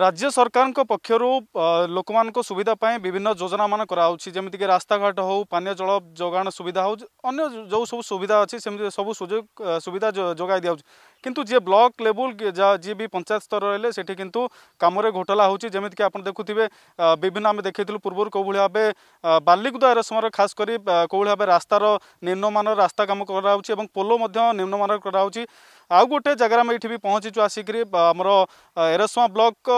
राज्य सरकारଙ୍କ ପକ୍ଷରୁ ଲୋକମାନଙ୍କ ସୁବିଧା ପାଇଁ ବିଭିନ୍ନ ଯୋଜନାମାନ କରାଯାଉଛି ଯେମିତିକି ରାସ୍ତାଘାଟ ହଉ ପାନୀୟ ଜଳ ଯୋଗାଣ ସୁବିଧା ହଉ ଅନ୍ୟ ଯେଉଁ ସବୁ ସୁବିଧା ଅଛି ସେମିତି ସବୁ ସୁଯୋଗ ସୁବିଧା ଯୋଗାଇ ଦିଆଯାଉଛି କିନ୍ତୁ ଯିଏ ବ୍ଲକ ଲେବୁଲ ଯିଏ ବି ପଞ୍ଚାୟତ ସ୍ତର ରହିଲେ ସେଠି କିନ୍ତୁ କାମରେ ଘୋଟାଲା ହେଉଛି ଯେମିତିକି ଆପଣ ଦେଖୁଥିବେ ବିଭିନ୍ନ ଆମେ ଦେଖିଥିଲୁ ପୂର୍ବରୁ କେଉଁଭଳି ଭାବେ ବାଲିକୁଦା ଏରସମାର ଖାସ୍ କରି କେଉଁଭଳି ଭାବେ ରାସ୍ତାର ନିମ୍ନମାନର ରାସ୍ତା କାମ କରାଯାଉଛି ଏବଂ ପୋଲ ମଧ୍ୟ ନିମ୍ନମାନର କରାଯାଉଛି ଆଉ ଗୋଟେ ଜାଗାରେ ଆମେ ଏଇଠି ବି ପହଞ୍ଚିଛୁ ଆସିକରି ଆମର ଏରସମା ବ୍ଲକ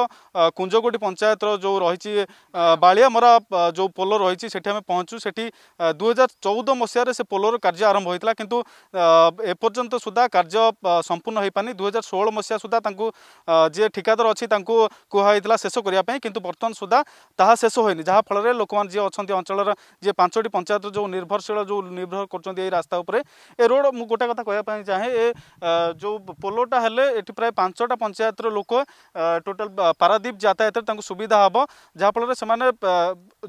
କୁଞ୍ଜଗୋଟି ପଞ୍ଚାୟତର ଯେଉଁ ରହିଛି ବାଳିଆମରା ଯେଉଁ ପୋଲ ରହିଛି ସେଠି ଆମେ ପହଞ୍ଚୁ ସେଠି ଦୁଇହଜାର ଚଉଦ ମସିହାରେ ସେ ପୋଲର କାର୍ଯ୍ୟ ଆରମ୍ଭ ହୋଇଥିଲା କିନ୍ତୁ ଏପର୍ଯ୍ୟନ୍ତ ସୁଦ୍ଧା କାର୍ଯ୍ୟ ସମ୍ପୂର୍ଣ୍ଣ ହୋଇପାରିନି ଦୁଇହଜାର ଷୋହଳ ମସିହା ସୁଦ୍ଧା ତାଙ୍କୁ ଯିଏ ଠିକାଦାର ଅଛି ତାଙ୍କୁ କୁହାଯାଇଥିଲା ଶେଷ କରିବା ପାଇଁ କିନ୍ତୁ ବର୍ତ୍ତମାନ ସୁଦ୍ଧା ତାହା ଶେଷ ହୋଇନି ଯାହାଫଳରେ ଲୋକମାନେ ଯିଏ ଅଛନ୍ତି ଅଞ୍ଚଳର ଯିଏ ପାଞ୍ଚଟି ପଞ୍ଚାୟତର ଯେଉଁ ନିର୍ଭରଶୀଳ ଯେଉଁ ନିର୍ଭର କରୁଛନ୍ତି ଏଇ ରାସ୍ତା ଉପରେ ଏ ରୋଡ଼ ମୁଁ ଗୋଟେ କଥା କହିବା ପାଇଁ ଚାହେଁ ଏ ଯେଉଁ ପୋଲଟା ହେଲେ ଏଠି ପ୍ରାୟ ପାଞ୍ଚଟା ପଞ୍ଚାୟତର ଲୋକ ଟୋଟାଲ ପାରାଦ୍ୱୀପ ଯାତାୟାତରେ ତାଙ୍କୁ ସୁବିଧା ହେବ ଯାହାଫଳରେ ସେମାନେ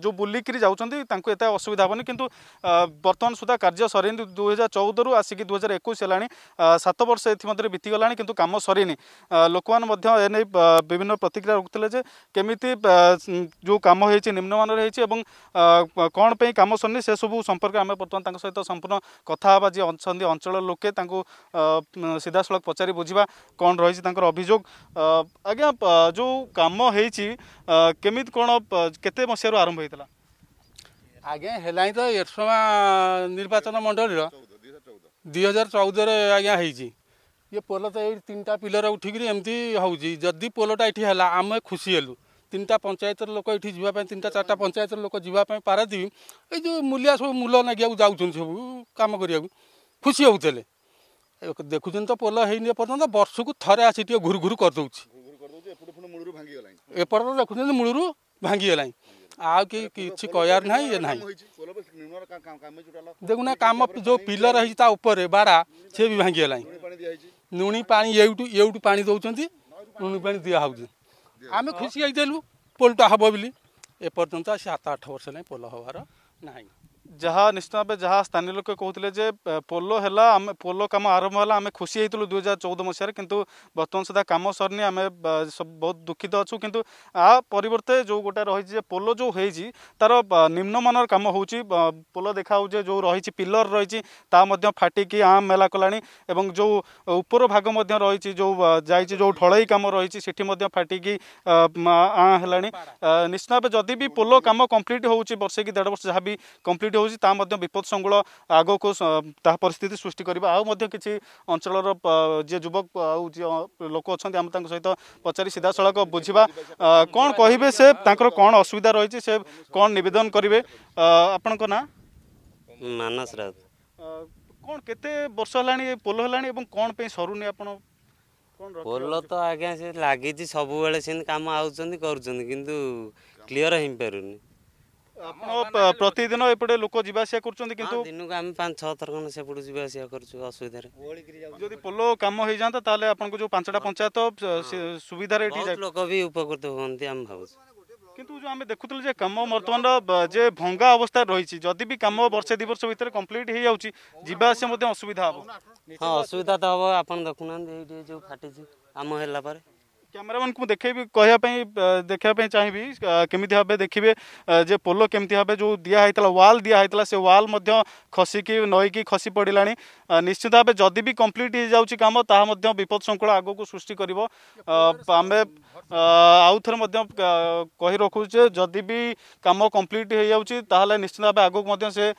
ଯେଉଁ ବୁଲିକିରି ଯାଉଛନ୍ତି ତାଙ୍କୁ ଏତେ ଅସୁବିଧା ହେବନି କିନ୍ତୁ ବର୍ତ୍ତମାନ ସୁଦ୍ଧା କାର୍ଯ୍ୟ ସରିନି ଦୁଇହଜାର ଚଉଦରୁ ଆସିକି ଦୁଇହଜାର ଏକୋଇଶ ହେଲାଣି ସାତ ବର୍ଷ ଏଥିମଧ୍ୟରେ ବିତିଗଲାଣି କିନ୍ତୁ କାମ ସରିନି ଲୋକମାନେ ମଧ୍ୟ ଏ ନେଇ ବିଭିନ୍ନ ପ୍ରତିକ୍ରିୟା ରଖୁଥିଲେ ଯେ କେମିତି ଯେଉଁ କାମ ହେଇଛି ନିମ୍ନମାନର ହେଇଛି ଏବଂ କ'ଣ ପାଇଁ କାମ ସରିନି ସେସବୁ ସମ୍ପର୍କରେ ଆମେ ବର୍ତ୍ତମାନ ତାଙ୍କ ସହିତ ସମ୍ପୂର୍ଣ୍ଣ କଥା ହେବା ଯିଏ ଅଛନ୍ତି ଅଞ୍ଚଳର ଲୋକେ ତାଙ୍କୁ ସିଧା ସିଧାସଳଖ ପଚାରି ବୁଝିବା କ'ଣ ରହିଛି ତାଙ୍କର ଅଭିଯୋଗ ଆଜ୍ଞା ଯେଉଁ କାମ ହେଇଛି କେମିତି କ'ଣ କେତେ ମସିହାରୁ ଆରମ୍ଭ ହେଇଥିଲା ଆଜ୍ଞା ହେଲାଣି ତ ଏରସମା ନିର୍ବାଚନ ମଣ୍ଡଳୀର ଦୁଇ ହଜାର ଚଉଦରେ ଆଜ୍ଞା ହେଇଛି ଇଏ ପୋଲ ତ ଏଇ ତିନିଟା ପିଲର ଉଠିକିରି ଏମିତି ହେଉଛି ଯଦି ପୋଲଟା ଏଠି ହେଲା ଆମେ ଖୁସି ହେଲୁ ତିନିଟା ପଞ୍ଚାୟତର ଲୋକ ଏଠି ଯିବା ପାଇଁ ତିନିଟା ଚାରିଟା ପଞ୍ଚାୟତର ଲୋକ ଯିବା ପାଇଁ ପାରାଦ୍ୱୀପ ଏଇ ଯେଉଁ ମୂଲିଆ ସବୁ ମୂଲ ନାଗିବାକୁ ଯାଉଛନ୍ତି ସବୁ କାମ କରିବାକୁ ଖୁସି ହେଉଥିଲେ ଦେଖୁଛନ୍ତି ତ ପୋଲ ହେଇନି ଏପର୍ଯ୍ୟନ୍ତ ବର୍ଷକୁ ଥରେ ଆସି ଟିକେ ଘୁରୁ ଘୁରୁ କରିଦେଉଛି ଏପଟ ଦେଖୁଛନ୍ତି ମୂଳରୁ ଭାଙ୍ଗିଗଲାଣି ଆଉ କି କିଛି କହିବାର ନାହିଁ ଇଏ ନାହିଁ ଦେଖୁନା କାମ ଯେଉଁ ପିଲର ହେଇଛି ତା ଉପରେ ବାଡ଼ା ସେ ବି ଭାଙ୍ଗିଗଲାଣି ଲୁଣି ପାଣି ଏଇଠୁ ଏଇଠୁ ପାଣି ଦେଉଛନ୍ତି ଲୁଣି ପାଣି ଦିଆହେଉଛି ଆମେ ଖୁସି ହେଇଥିଲୁ ପୋଲଟା ହବ ବୋଲି ଏପର୍ଯ୍ୟନ୍ତ ଆସି ସାତ ଆଠ ବର୍ଷ ହେଲାଣି ପୋଲ ହେବାର ନାହିଁ ଯାହା ନିଶ୍ଚିତ ଭାବେ ଯାହା ସ୍ଥାନୀୟ ଲୋକ କହୁଥିଲେ ଯେ ପୋଲ ହେଲା ଆମେ ପୋଲ କାମ ଆରମ୍ଭ ହେଲା ଆମେ ଖୁସି ହେଇଥିଲୁ ଦୁଇ ହଜାର ଚଉଦ ମସିହାରେ କିନ୍ତୁ ବର୍ତ୍ତମାନ ସୁଦ୍ଧା କାମ ସରିନି ଆମେ ବହୁତ ଦୁଃଖିତ ଅଛୁ କିନ୍ତୁ ଆ ପରିବର୍ତ୍ତେ ଯେଉଁ ଗୋଟେ ରହିଛି ଯେ ପୋଲ ଯେଉଁ ହେଇଛି ତାର ନିମ୍ନମାନର କାମ ହେଉଛି ପୋଲ ଦେଖାହେଉଛି ଯେଉଁ ରହିଛି ପିଲର ରହିଛି ତା ମଧ୍ୟ ଫାଟିକି ଆମ୍ ମେଲା କଲାଣି ଏବଂ ଯେଉଁ ଉପର ଭାଗ ମଧ୍ୟ ରହିଛି ଯେଉଁ ଯାଇଛି ଯେଉଁ ଢଳେଇ କାମ ରହିଛି ସେଠି ମଧ୍ୟ ଫାଟିକି ଆଁ ହେଲାଣି ନିଶ୍ଚିତ ଭାବେ ଯଦି ବି ପୋଲ କାମ କମ୍ପ୍ଲିଟ୍ ହେଉଛି ବର୍ଷେ କି ଦେଢ଼ ବର୍ଷ ଯାହା ବି କମ୍ପ୍ଲିଟ୍ ହେଉଛି ତା ମଧ୍ୟ ବିପଦ ସଙ୍ଗୁଳ ଆଗକୁ ତାହା ପରିସ୍ଥିତି ସୃଷ୍ଟି କରିବ ଆଉ ମଧ୍ୟ କିଛି ଅଞ୍ଚଳର ଯିଏ ଯୁବକ ଆଉ ଯିଏ ଲୋକ ଅଛନ୍ତି ଆମେ ତାଙ୍କ ସହିତ ପଚାରି ସିଧାସଳଖ ବୁଝିବା କ'ଣ କହିବେ ସେ ତାଙ୍କର କ'ଣ ଅସୁବିଧା ରହିଛି ସେ କ'ଣ ନିବେଦନ କରିବେ ଆପଣଙ୍କ ନାଁ ମାନସ ରାଜ କ'ଣ କେତେ ବର୍ଷ ହେଲାଣି ପୋଲ ହେଲାଣି ଏବଂ କ'ଣ ପାଇଁ ସରୁନି ଆପଣ ପୋଲ ତ ଆଜ୍ଞା ସେ ଲାଗିଛି ସବୁବେଳେ ସେମିତି କାମ ଆସୁଛନ୍ତି କରୁଛନ୍ତି କିନ୍ତୁ କ୍ଲିଅର ହେଇପାରୁନି ଆପଣ ପ୍ରତିଦିନ ଏପଟେ ଲୋକ ଯିବା ଆସିବା କରୁଛନ୍ତି କିନ୍ତୁ ଦିନକୁ ଆମେ ପାଞ୍ଚ ଛଅ ଥର ଖଣ୍ଡେ ସେପଟୁ ଯିବା ଆସିବା କରୁଛୁ ଅସୁବିଧାରେ ଯଦି ପୋଲ କାମ ହେଇଯାନ୍ତା ତାହେଲେ ଆପଣଙ୍କୁ ଯୋଉ ପାଞ୍ଚଟା ପଞ୍ଚାୟତ ସୁବିଧାରେ ଏଠି ଲୋକ ବି ଉପକୃତ ହୁଅନ୍ତି ଆମେ ଭାବୁଛୁ କିନ୍ତୁ ଯେଉଁ ଆମେ ଦେଖୁଥିଲୁ ଯେ କାମ ବର୍ତ୍ତମାନର ଯେ ଭଙ୍ଗା ଅବସ୍ଥାରେ ରହିଛି ଯଦି ବି କାମ ବର୍ଷେ ଦୁଇ ବର୍ଷ ଭିତରେ କମ୍ପ୍ଲିଟ୍ ହେଇଯାଉଛି ଯିବା ଆସିବା ମଧ୍ୟ ଅସୁବିଧା ହେବ ହଁ ଅସୁବିଧା ତ ହେବ ଆପଣ ଦେଖୁନାହାନ୍ତି ଏଇଠି ଯେଉଁ ଫାଟିଛି କାମ ହେଲା ପରେ କ୍ୟାମେରାମ୍ୟାନ୍ ମୁଁ ଦେଖେଇବି କହିବା ପାଇଁ ଦେଖିବା ପାଇଁ ଚାହିଁବି କେମିତି ଭାବେ ଦେଖିବେ ଯେ ପୋଲ କେମିତି ଭାବେ ଯେଉଁ ଦିଆହେଇଥିଲା ୱାଲ୍ ଦିଆହେଇଥିଲା ସେ ୱାଲ୍ ମଧ୍ୟ ଖସିକି ନଈକି ଖସି ପଡ଼ିଲାଣି ନିଶ୍ଚିତ ଭାବେ ଯଦି ବି କମ୍ପ୍ଲିଟ୍ ହେଇଯାଉଛି କାମ ତାହା ମଧ୍ୟ ବିପଦ ସଂକୁଳ ଆଗକୁ ସୃଷ୍ଟି କରିବ ଆମେ ଆଉ ଥରେ ମଧ୍ୟ କହି ରଖୁଛୁ ଯେ ଯଦି ବି କାମ କମ୍ପ୍ଲିଟ୍ ହେଇଯାଉଛି ତାହେଲେ ନିଶ୍ଚିତ ଭାବେ ଆଗକୁ ମଧ୍ୟ ସେ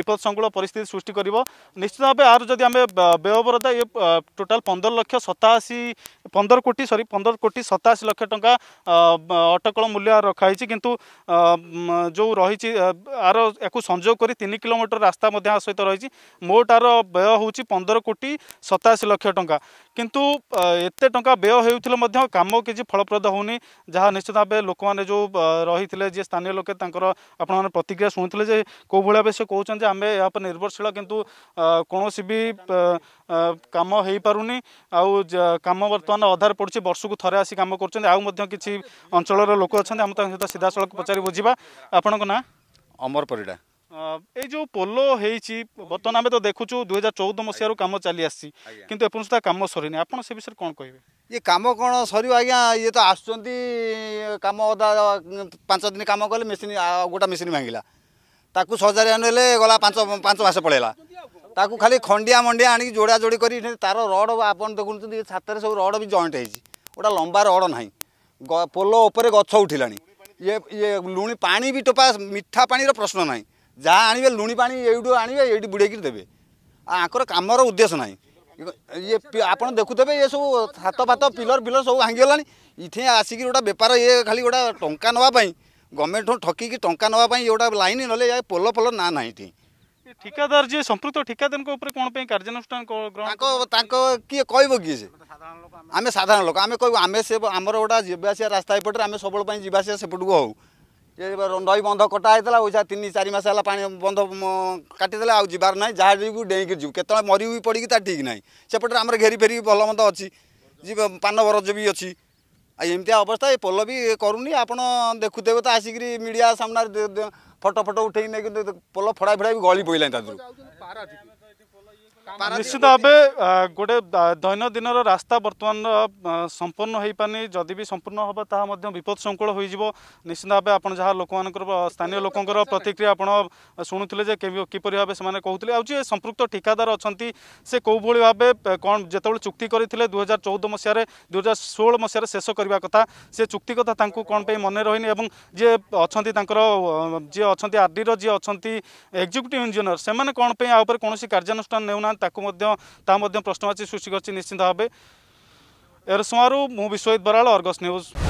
ବିପଦ ସଂକୁଳ ପରିସ୍ଥିତି ସୃଷ୍ଟି କରିବ ନିଶ୍ଚିତ ଭାବେ ଆର ଯଦି ଆମେ ବ୍ୟୟବରତା ଇଏ ଟୋଟାଲ୍ ପନ୍ଦର ଲକ୍ଷ ସତାଅଶୀ ପନ୍ଦର କୋଟି ସରି ପନ୍ଦର ପନ୍ଦର କୋଟି ସତାଅଶୀ ଲକ୍ଷ ଟଙ୍କା ଅଟକଳ ମୂଲ୍ୟ ରଖାହେଇଛି କିନ୍ତୁ ଯେଉଁ ରହିଛି ଆର ୟାକୁ ସଂଯୋଗ କରି ତିନି କିଲୋମିଟର ରାସ୍ତା ମଧ୍ୟ ସହିତ ରହିଛି ମୋଟ ଆର ବ୍ୟୟ ହେଉଛି ପନ୍ଦର କୋଟି ସତାଅଶୀ ଲକ୍ଷ ଟଙ୍କା কিন্তু এতে টঙ্কা ব্যয় ହେଉଥିଲେ ମଧ୍ୟ କାମ କିଛି ଫଳପ୍ରଦ ହେଉନି ଯାହା ନିଶ୍ଚିତ ଭାବେ ଲୋକମାନେ ଯେଉଁ ରହିଥିଲେ ଯିଏ ସ୍ଥାନୀୟ ଲୋକେ ତାଙ୍କର ଆପଣମାନେ ପ୍ରତିକ୍ରିୟା ଶୁଣୁଥିଲେ ଯେ କେଉଁ ଭଳି ଭାବେ ସେ କହୁଛନ୍ତି ଯେ ଆମେ ଏହା ଉପରେ ନିର୍ଭରଶୀଳ କିନ୍ତୁ କୌଣସି ବି କାମ ହୋଇପାରୁନି ଆଉ କାମ ବର୍ତ୍ତମାନ ଅଧାରେ ପଡ଼ୁଛି ବର୍ଷକୁ ଥରେ ଆସି କାମ କରୁଛନ୍ତି ଆଉ ମଧ୍ୟ କିଛି ଅଞ୍ଚଳର ଲୋକ ଅଛନ୍ତି ଆମେ ତାଙ୍କ ସହିତ ସିଧାସଳଖ ପଚାରି ବୁଝିବା ଆପଣଙ୍କ ନାଁ ଅମର ପରିଡ଼ା एउ पोल है बर्तमा अब त देखुछु दुई हजार चौध मसहारु कम चाहिँ किन एपनि इ कम सरु अहिले त आउँछ काम अध पाँच दिन काम कले मेसन गोटा मेसिन भाँग सजाएन गला पाँच पाँच मास खाली खालि खन्डिया मन्डिया जोड़ा जोडी गरी तार रडि सब रड वि जोइन्ट हुन्छ गाडी लम्बा रड नै पोल उप गछ उठिए लुणी पाोपा मिठा पाश्न नै ଯାହା ଆଣିବେ ଲୁଣି ପାଣି ଏଇଠୁ ଆଣିବେ ଏଇଠି ବୁଡ଼େଇକିରି ଦେବେ ଆଙ୍କର କାମର ଉଦ୍ଦେଶ୍ୟ ନାହିଁ ଇଏ ଆପଣ ଦେଖୁଥିବେ ଇଏ ସବୁ ହାତ ଫାତ ପିଲର ଫିଲର ସବୁ ଭାଙ୍ଗିଗଲାଣି ଏଠି ଆସିକି ଗୋଟେ ବେପାର ଇଏ ଖାଲି ଗୋଟେ ଟଙ୍କା ନେବା ପାଇଁ ଗଭର୍ଣ୍ଣମେଣ୍ଟଠୁ ଠକିକି ଟଙ୍କା ନେବା ପାଇଁ ଇଏ ଗୋଟେ ଲାଇନ୍ ନହେଲେ ଏ ପୋଲ ଫୋଲ ନା ନାହିଁ ଏଠି ଠିକାଦାର ଯିଏ ସମ୍ପୃକ୍ତ ଠିକାଦାରଙ୍କ ଉପରେ କ'ଣ ପାଇଁ କାର୍ଯ୍ୟାନୁଷ୍ଠାନ ତାଙ୍କ ତାଙ୍କ କିଏ କହିବ କିଏ ସେ ଆମେ ସାଧାରଣ ଲୋକ ଆମେ କହିବୁ ଆମେ ସେ ଆମର ଗୋଟେ ଯିବା ଆସିବା ରାସ୍ତା ଏପଟରେ ଆମେ ସବୁବେଳେ ପାଇଁ ଯିବା ଆସିବା ସେପଟକୁ ହଉ दही बन्ध कटाह्दा ओसा तिन चारमास होला पा बन्ध काटिदेला आउँछ जा ढैँक केत मरु पडिक त ठिक नै सेपटर घेरी फेरि भल मत अझ पान बरजी अच्छु अमिति अवस्था ए पोलि आउँ देखुथे त आसकि मिडिया सामन फटोफटो उठै नै पोल फडाइफाइ गली पोइला ନିଶ୍ଚିତ ଭାବେ ଗୋଟେ ଦୈନନ୍ଦିନର ରାସ୍ତା ବର୍ତ୍ତମାନର ସମ୍ପୂର୍ଣ୍ଣ ହୋଇପାରୁନି ଯଦି ବି ସମ୍ପୂର୍ଣ୍ଣ ହେବ ତାହା ମଧ୍ୟ ବିପଦ ସଙ୍କୁଳ ହୋଇଯିବ ନିଶ୍ଚିତ ଭାବେ ଆପଣ ଯାହା ଲୋକମାନଙ୍କର ସ୍ଥାନୀୟ ଲୋକଙ୍କର ପ୍ରତିକ୍ରିୟା ଆପଣ ଶୁଣୁଥିଲେ ଯେ କିପରି ଭାବେ ସେମାନେ କହୁଥିଲେ ଆଉ ଯିଏ ସମ୍ପୃକ୍ତ ଠିକାଦାର ଅଛନ୍ତି ସେ କେଉଁଭଳି ଭାବେ କ'ଣ ଯେତେବେଳେ ଚୁକ୍ତି କରିଥିଲେ ଦୁଇ ହଜାର ଚଉଦ ମସିହାରେ ଦୁଇ ହଜାର ଷୋହଳ ମସିହାରେ ଶେଷ କରିବା କଥା ସେ ଚୁକ୍ତି କଥା ତାଙ୍କୁ କ'ଣ ପାଇଁ ମନେ ରହିନି ଏବଂ ଯିଏ ଅଛନ୍ତି ତାଙ୍କର ଯିଏ ଅଛନ୍ତି ଆର୍ଡିର ଯିଏ ଅଛନ୍ତି ଏକ୍ଜିକ୍ୟୁଟିଭ୍ ଇଞ୍ଜିନିୟର ସେମାନେ କ'ଣ ପାଇଁ ଆ ଉପରେ କୌଣସି କାର୍ଯ୍ୟାନୁଷ୍ଠାନ ନେଉନାହାନ୍ତି प्रश्नची सृष्टि गरिरसुहरू मु विश्वित बराल अर्गस न्यूज